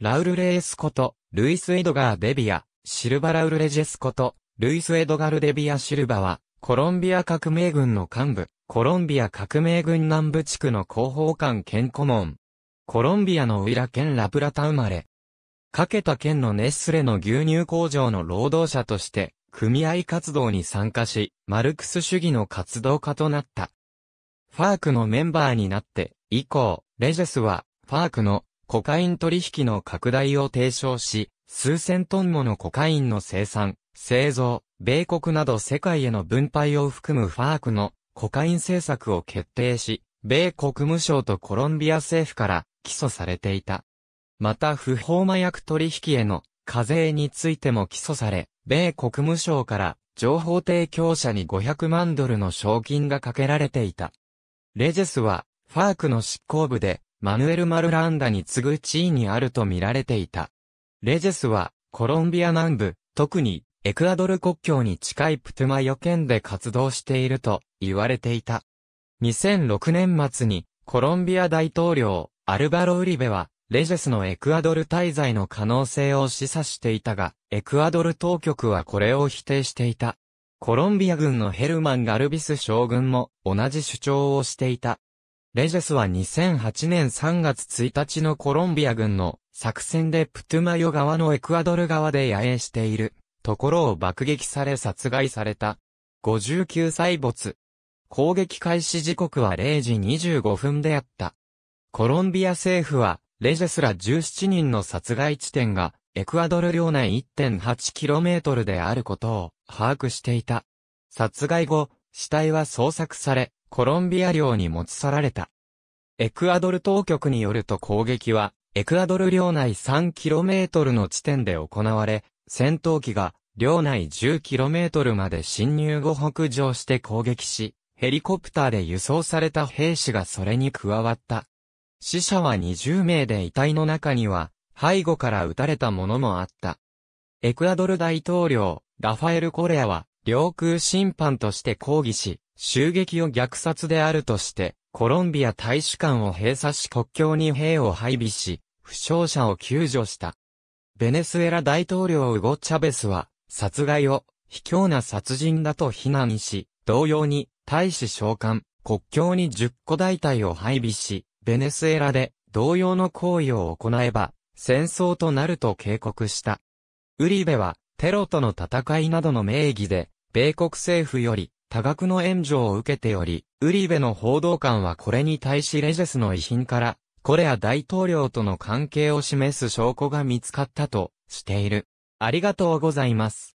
ラウル・レースこと、ルイス・エドガー・デビア、シルバ・ラウル・レジェスこと、ルイス・エドガル・デビア・シルバは、コロンビア革命軍の幹部、コロンビア革命軍南部地区の広報官兼顧問。コロンビアのウイラ県ラプラタ生まれ。かけた県のネッスレの牛乳工場の労働者として、組合活動に参加し、マルクス主義の活動家となった。ファークのメンバーになって、以降、レジェスは、ファークのコカイン取引の拡大を提唱し、数千トンものコカインの生産、製造、米国など世界への分配を含むファークのコカイン政策を決定し、米国務省とコロンビア政府から起訴されていた。また不法麻薬取引への課税についても起訴され、米国務省から情報提供者に500万ドルの賞金がかけられていた。レジェスは、ファークの執行部で、マヌエル・マルランダに次ぐ地位にあると見られていた。レジェスは、コロンビア南部、特に、エクアドル国境に近いプトゥマヨ県で活動していると言われていた。2006年末に、コロンビア大統領、アルバロ・ウリベは、レジェスのエクアドル滞在の可能性を示唆していたが、エクアドル当局はこれを否定していた。コロンビア軍のヘルマン・ガルビス将軍も同じ主張をしていた。レジェスは2008年3月1日のコロンビア軍の作戦でプトゥマヨ側のエクアドル側で野営しているところを爆撃され殺害された。59歳没。攻撃開始時刻は0時25分であった。コロンビア政府は、レジェスら17人の殺害地点が、エクアドル領内 1.8km であることを把握していた。殺害後、死体は捜索され、コロンビア領に持ち去られた。エクアドル当局によると攻撃は、エクアドル領内 3km の地点で行われ、戦闘機が領内 10km まで侵入後北上して攻撃し、ヘリコプターで輸送された兵士がそれに加わった。死者は20名で遺体の中には、背後から撃たれたものもあった。エクアドル大統領、ラファエル・コレアは、領空侵犯として抗議し、襲撃を虐殺であるとして、コロンビア大使館を閉鎖し国境に兵を配備し、負傷者を救助した。ベネスエラ大統領ウゴ・チャベスは、殺害を、卑怯な殺人だと非難し、同様に、大使召喚、国境に10個大隊を配備し、ベネスエラで、同様の行為を行えば、戦争となると警告した。ウリベは、テロとの戦いなどの名義で、米国政府より多額の援助を受けており、ウリベの報道官はこれに対しレジェスの遺品から、コレア大統領との関係を示す証拠が見つかったとしている。ありがとうございます。